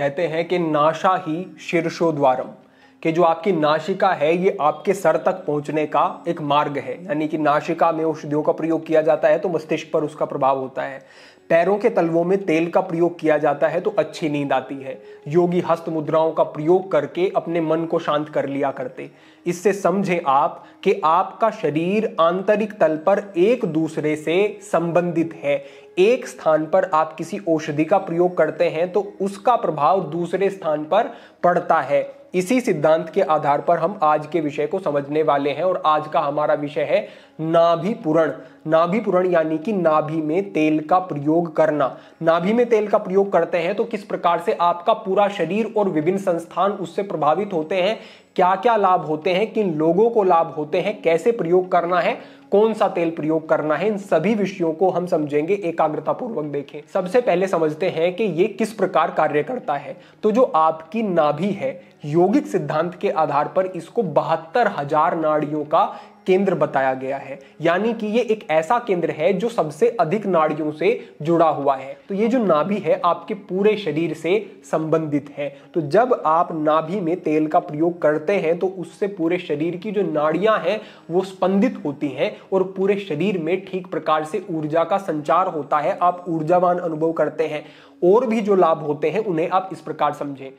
कहते हैं कि नाशा ही द्वारम कि जो आपकी नाशिका है ये आपके सर तक पहुंचने का एक मार्ग है यानी कि नाशिका में औषधियों का प्रयोग किया जाता है तो मस्तिष्क पर उसका प्रभाव होता है पैरों के तलवों में तेल का प्रयोग किया जाता है तो अच्छी नींद आती है योगी हस्त मुद्राओं का प्रयोग करके अपने मन को शांत कर लिया करते इससे समझे आप कि आपका शरीर आंतरिक तल पर एक दूसरे से संबंधित है एक स्थान पर आप किसी औषधि का प्रयोग करते हैं तो उसका प्रभाव दूसरे स्थान पर पड़ता है इसी सिद्धांत के आधार पर हम आज के विषय को समझने वाले हैं और आज का हमारा विषय है नाभिपूरण नाभिपूरण यानी कि नाभि में तेल का प्रयोग करना नाभि में तेल का प्रयोग करते हैं तो किस प्रकार से आपका पूरा शरीर और विभिन्न संस्थान उससे प्रभावित होते हैं क्या क्या लाभ होते हैं किन लोगों को लाभ होते हैं कैसे प्रयोग करना है कौन सा तेल प्रयोग करना है इन सभी विषयों को हम समझेंगे एकाग्रता पूर्वक देखें सबसे पहले समझते हैं कि ये किस प्रकार कार्य करता है तो जो आपकी नाभि है योगिक सिद्धांत के आधार पर इसको बहत्तर हजार नाड़ियों का केंद्र बताया गया है यानी कि ये एक ऐसा केंद्र है जो सबसे अधिक नाड़ियों से जुड़ा हुआ है तो ये जो नाभि है आपके पूरे शरीर से संबंधित है तो जब आप नाभि में तेल का प्रयोग करते हैं तो उससे पूरे शरीर की जो नाड़ियां हैं वो स्पंदित होती हैं और पूरे शरीर में ठीक प्रकार से ऊर्जा का संचार होता है आप ऊर्जावान अनुभव करते हैं और भी जो लाभ होते हैं उन्हें आप इस प्रकार समझें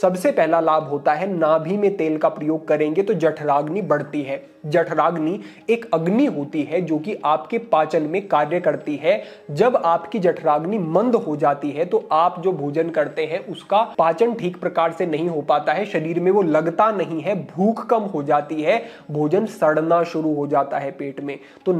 सबसे पहला लाभ होता है नाभि में तेल का प्रयोग करेंगे तो जठराग्नि बढ़ती है जठराग्नि एक अग्नि होती है जो कि आपके पाचन में कार्य करती है जब आपकी जठराग्नि मंद हो जाती है तो आप जो भोजन करते हैं उसका पाचन ठीक प्रकार से नहीं हो पाता है शरीर में वो लगता नहीं है भूख कम हो जाती है भोजन सड़ना शुरू हो जाता है पेट में तो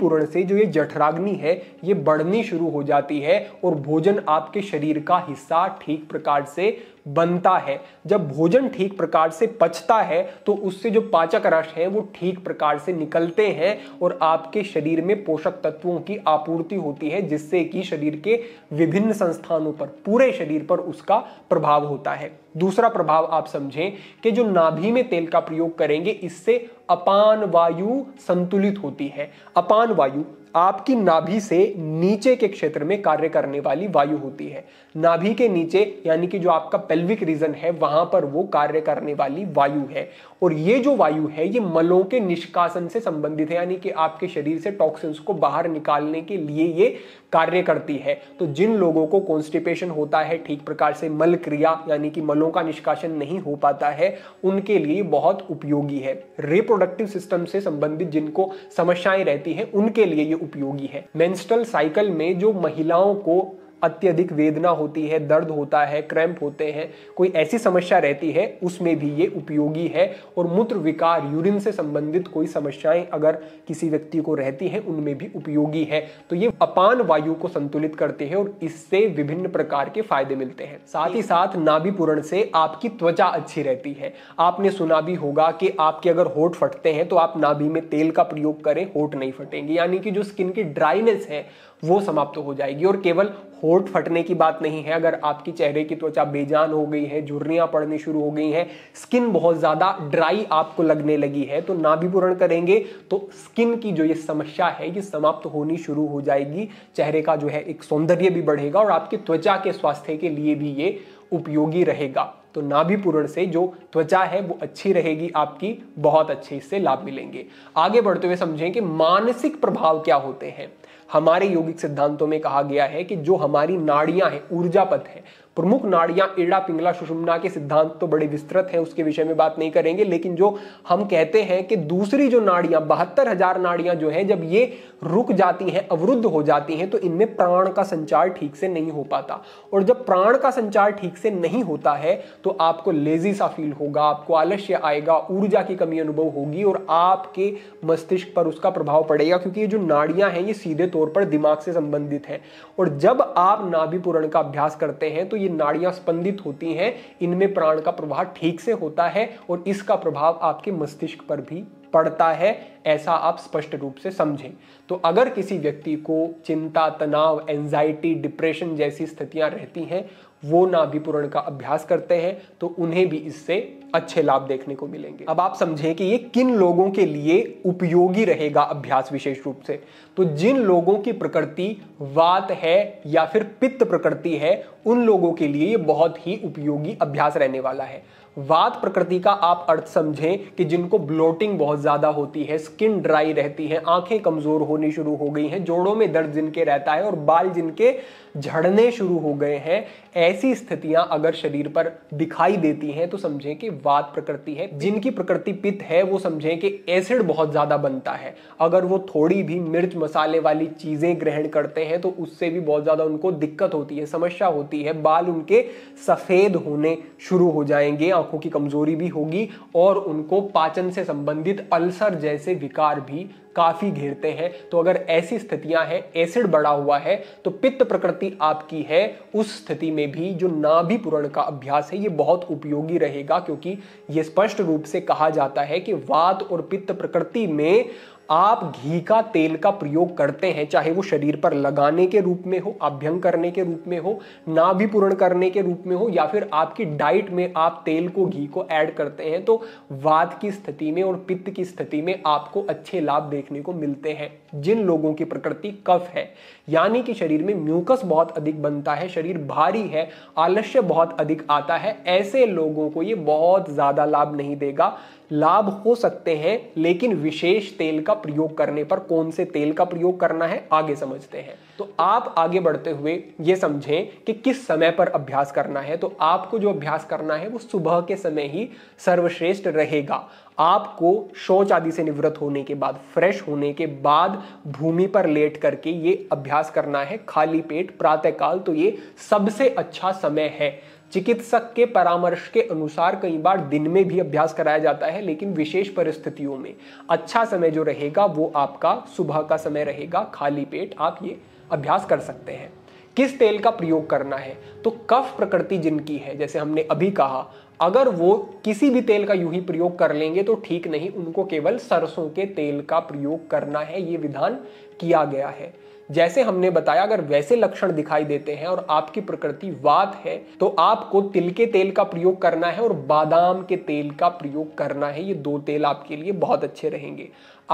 पूर्ण से जो ये जठराग्नि है ये बढ़नी शुरू हो जाती है और भोजन आपके शरीर का हिस्सा ठीक प्रकार से बनता है जब भोजन ठीक प्रकार से पचता है तो उससे जो पाचक रस है वो ठीक प्रकार से निकलते हैं और आपके शरीर में पोषक तत्वों की आपूर्ति होती है जिससे कि शरीर के विभिन्न संस्थानों पर पूरे शरीर पर उसका प्रभाव होता है दूसरा प्रभाव आप समझें कि जो नाभि में तेल का प्रयोग करेंगे इससे अपान वायु संतुलित होती है अपान वायु आपकी नाभि से नीचे के क्षेत्र में कार्य करने वाली वायु होती है नाभि के नीचे यानी कि जो आपका पेल्विक रीजन है वहां पर वो कार्य करने वाली वायु है और ये जो वायु है ये मलों के निष्कासन से संबंधित है यानी कि आपके शरीर से टॉक्सिन्स को बाहर निकालने के लिए ये कार्य करती है तो जिन लोगों को कॉन्स्टिपेशन होता है ठीक प्रकार से मल क्रिया यानी कि मलों का निष्कासन नहीं हो पाता है उनके लिए बहुत उपयोगी है रिप्रोडक्टिव सिस्टम से संबंधित जिनको समस्याएं रहती हैं उनके लिए ये उपयोगी है मेंस्ट्रुअल साइकिल में जो महिलाओं को अत्यधिक वेदना होती है दर्द होता है क्रैम्प होते हैं कोई ऐसी समस्या रहती है उसमें भी ये उपयोगी है और मूत्र विकार यूरिन से संबंधित कोई समस्याएं अगर किसी व्यक्ति को रहती हैं उनमें भी उपयोगी है तो ये अपान वायु को संतुलित करते हैं और इससे विभिन्न प्रकार के फायदे मिलते हैं साथ ही साथ नाभिपूरण से आपकी त्वचा अच्छी रहती है आपने सुना भी होगा कि आपके अगर होठ फटते हैं तो आप नाभि में तेल का प्रयोग करें होठ नहीं फटेंगे यानी कि जो स्किन की ड्राइनेस है वो समाप्त तो हो जाएगी और केवल होठ फटने की बात नहीं है अगर आपकी चेहरे की त्वचा बेजान हो गई है झुर्रियाँ पड़नी शुरू हो गई हैं स्किन बहुत ज़्यादा ड्राई आपको लगने लगी है तो नाभिपूरण करेंगे तो स्किन की जो ये समस्या है ये समाप्त तो होनी शुरू हो जाएगी चेहरे का जो है एक सौंदर्य भी बढ़ेगा और आपकी त्वचा के स्वास्थ्य के लिए भी ये उपयोगी रहेगा तो नाभिपूरण से जो त्वचा है वो अच्छी रहेगी आपकी बहुत अच्छे इससे लाभ मिलेंगे आगे बढ़ते हुए समझें कि मानसिक प्रभाव क्या होते हैं हमारे योगिक सिद्धांतों में कहा गया है कि जो हमारी नाड़ियां हैं पथ है प्रमुख नाड़ियां इड़ा पिंगला सुषुम्ना के सिद्धांत तो बड़े विस्तृत हैं उसके विषय में बात नहीं करेंगे लेकिन जो हम कहते हैं कि दूसरी जो नाड़ियां बहत्तर हजार नाड़ियां जो हैं जब ये रुक जाती हैं अवरुद्ध हो जाती हैं तो इनमें प्राण का संचार ठीक से नहीं हो पाता और जब प्राण का संचार ठीक से नहीं होता है तो आपको लेजी सा फील होगा आपको आलस्य आएगा ऊर्जा की कमी अनुभव होगी और आपके मस्तिष्क पर उसका प्रभाव पड़ेगा क्योंकि ये जो नाड़ियां हैं ये सीधे तौर पर दिमाग से संबंधित हैं और जब आप नाभिपूरण का अभ्यास करते हैं तो ये नाड़ियां स्पंदित होती हैं इनमें प्राण का प्रभाव ठीक से होता है और इसका प्रभाव आपके मस्तिष्क पर भी पड़ता है ऐसा आप स्पष्ट रूप से समझें तो अगर किसी व्यक्ति को चिंता तनाव एंजाइटी डिप्रेशन जैसी स्थितियां रहती हैं वो नाभिपूरण का अभ्यास करते हैं तो उन्हें भी इससे अच्छे लाभ देखने को मिलेंगे अब आप समझें कि ये किन लोगों के लिए उपयोगी रहेगा अभ्यास विशेष रूप से तो जिन लोगों की प्रकृति वात है या फिर पित्त प्रकृति है उन लोगों के लिए ये बहुत ही उपयोगी अभ्यास रहने वाला है वात प्रकृति का आप अर्थ समझें कि जिनको ब्लोटिंग बहुत ज़्यादा होती है स्किन ड्राई रहती है आंखें कमज़ोर होनी शुरू हो गई हैं जोड़ों में दर्द जिनके रहता है और बाल जिनके झड़ने शुरू हो गए हैं ऐसी स्थितियां अगर शरीर पर दिखाई देती हैं तो समझें कि वात प्रकृति है जिनकी प्रकृति पित्त है वो समझें कि एसिड बहुत ज़्यादा बनता है अगर वो थोड़ी भी मिर्च मसाले वाली चीज़ें ग्रहण करते हैं तो उससे भी बहुत ज़्यादा उनको दिक्कत होती है समस्या होती है बाल उनके सफ़ेद होने शुरू हो जाएंगे आंखों की कमजोरी भी होगी और उनको पाचन से संबंधित अल्सर जैसे विकार भी काफी घेरते हैं तो अगर ऐसी स्थितियां हैं एसिड बढ़ा हुआ है तो पित्त प्रकृति आपकी है उस स्थिति में भी जो नाभिपुरण का अभ्यास है ये बहुत उपयोगी रहेगा क्योंकि ये स्पष्ट रूप से कहा जाता है कि वात और पित्त प्रकृति में आप घी का तेल का प्रयोग करते हैं चाहे वो शरीर पर लगाने के रूप में हो अभ्यंग करने के रूप में हो नाभि पूर्ण करने के रूप में हो या फिर आपकी डाइट में आप तेल को घी को ऐड करते हैं तो वाद की स्थिति में और पित्त की स्थिति में आपको अच्छे लाभ देखने को मिलते हैं जिन लोगों की प्रकृति कफ है यानी कि शरीर में म्यूकस बहुत अधिक बनता है शरीर भारी है आलस्य बहुत अधिक आता है ऐसे लोगों को ये बहुत ज़्यादा लाभ नहीं देगा लाभ हो सकते हैं लेकिन विशेष तेल का प्रयोग करने पर कौन से तेल का प्रयोग करना है आगे समझते हैं तो आप आगे बढ़ते हुए ये समझें कि किस समय पर अभ्यास करना है तो आपको जो अभ्यास करना है वो सुबह के समय ही सर्वश्रेष्ठ रहेगा आपको शौच आदि से निवृत्त होने के बाद फ्रेश होने के बाद भूमि पर लेट करके ये अभ्यास करना है खाली पेट प्रातःकाल तो ये सबसे अच्छा समय है चिकित्सक के परामर्श के अनुसार कई बार दिन में भी अभ्यास कराया जाता है लेकिन विशेष परिस्थितियों में अच्छा समय जो रहेगा वो आपका सुबह का समय रहेगा खाली पेट आप ये अभ्यास कर सकते हैं किस तेल का प्रयोग करना है तो कफ प्रकृति जिनकी है जैसे हमने अभी कहा अगर वो किसी भी तेल का यूं ही प्रयोग कर लेंगे तो ठीक नहीं उनको केवल सरसों के तेल का प्रयोग करना है ये विधान किया गया है जैसे हमने बताया अगर वैसे लक्षण दिखाई देते हैं और आपकी प्रकृति वात है तो आपको तिल के तेल का प्रयोग करना है और बादाम के तेल का प्रयोग करना है ये दो तेल आपके लिए बहुत अच्छे रहेंगे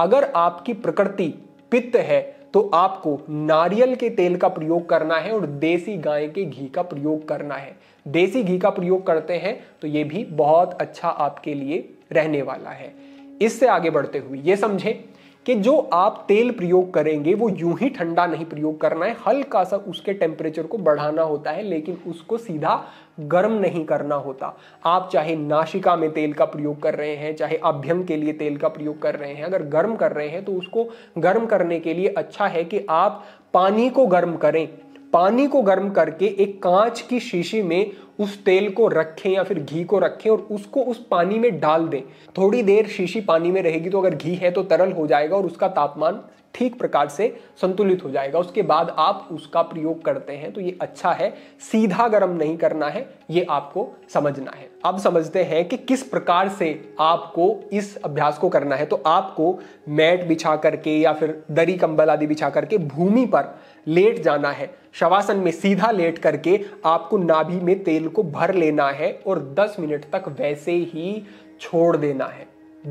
अगर आपकी प्रकृति पित्त है तो आपको नारियल के तेल का प्रयोग करना है और देसी गाय के घी का प्रयोग करना है देसी घी का प्रयोग करते हैं तो ये भी बहुत अच्छा आपके लिए रहने वाला है इससे आगे बढ़ते हुए ये समझें कि जो आप तेल प्रयोग करेंगे वो यूं ही ठंडा नहीं प्रयोग करना है हल्का सा उसके टेम्परेचर को बढ़ाना होता है लेकिन उसको सीधा गर्म नहीं करना होता आप चाहे नाशिका में तेल का प्रयोग कर रहे हैं चाहे अभ्यंग के लिए तेल का प्रयोग कर रहे हैं अगर गर्म कर रहे हैं तो उसको गर्म करने के लिए अच्छा है कि आप पानी को गर्म करें पानी को गर्म करके एक कांच की शीशी में उस तेल को रखें या फिर घी को रखें और उसको उस पानी में डाल दें थोड़ी देर शीशी पानी में रहेगी तो अगर घी है तो तरल हो जाएगा और उसका तापमान ठीक प्रकार से संतुलित हो जाएगा उसके बाद आप उसका प्रयोग करते हैं तो ये अच्छा है सीधा गर्म नहीं करना है ये आपको समझना है अब समझते हैं कि किस प्रकार से आपको इस अभ्यास को करना है तो आपको मैट बिछा करके या फिर दरी कंबल आदि बिछा करके भूमि पर लेट जाना है शवासन में सीधा लेट करके आपको नाभि में तेल को भर लेना है और 10 मिनट तक वैसे ही छोड़ देना है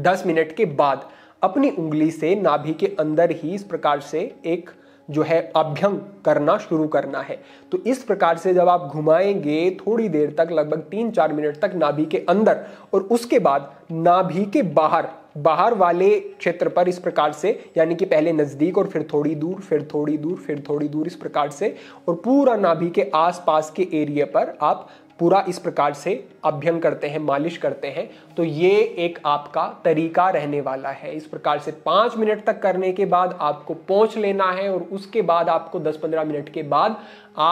10 मिनट के बाद अपनी उंगली से नाभि के अंदर ही इस प्रकार से एक जो है अभ्यंग करना शुरू करना है तो इस प्रकार से जब आप घुमाएंगे थोड़ी देर तक लगभग तीन चार मिनट तक नाभि के अंदर और उसके बाद नाभि के बाहर बाहर वाले क्षेत्र पर इस प्रकार से यानी कि पहले नज़दीक और फिर थोड़ी दूर फिर थोड़ी दूर फिर थोड़ी दूर इस प्रकार से और पूरा नाभि के आसपास के एरिया पर आप पूरा इस प्रकार से अभ्यंग करते हैं मालिश करते हैं तो ये एक आपका तरीका रहने वाला है इस प्रकार से पाँच मिनट तक करने के बाद आपको पहुँच लेना है और उसके बाद आपको दस पंद्रह मिनट के बाद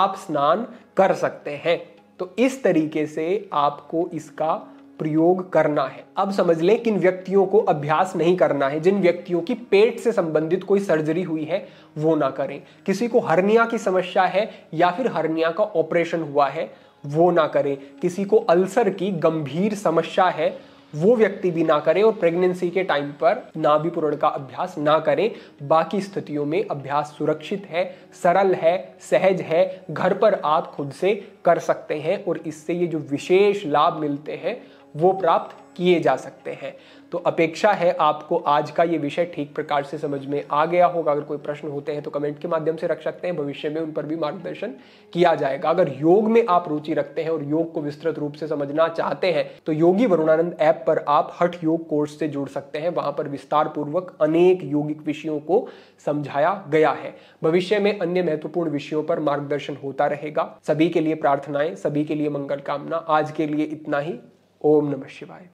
आप स्नान कर सकते हैं तो इस तरीके से आपको इसका प्रयोग करना है अब समझ लें किन व्यक्तियों को अभ्यास नहीं करना है जिन व्यक्तियों की पेट से संबंधित कोई सर्जरी हुई है वो ना करें किसी को हर्निया की समस्या है या फिर हर्निया का ऑपरेशन हुआ है वो ना करें किसी को अल्सर की गंभीर समस्या है वो व्यक्ति भी ना करें और प्रेगनेंसी के टाइम पर नाभिपुरण का अभ्यास ना करें बाकी स्थितियों में अभ्यास सुरक्षित है सरल है सहज है घर पर आप खुद से कर सकते हैं और इससे ये जो विशेष लाभ मिलते हैं वो प्राप्त किए जा सकते हैं तो अपेक्षा है आपको आज का ये विषय ठीक प्रकार से समझ में आ गया होगा अगर कोई प्रश्न होते हैं तो कमेंट के माध्यम से रख सकते हैं भविष्य में उन पर भी मार्गदर्शन किया जाएगा अगर योग में आप रुचि रखते हैं और योग को विस्तृत रूप से समझना चाहते हैं तो योगी वरुणानंद ऐप पर आप हठ योग कोर्स से जुड़ सकते हैं वहां पर विस्तार पूर्वक अनेक योगिक विषयों को समझाया गया है भविष्य में अन्य महत्वपूर्ण विषयों पर मार्गदर्शन होता रहेगा सभी के लिए प्रार्थनाएं सभी के लिए मंगल कामना आज के लिए इतना ही ओम नमः शिवाय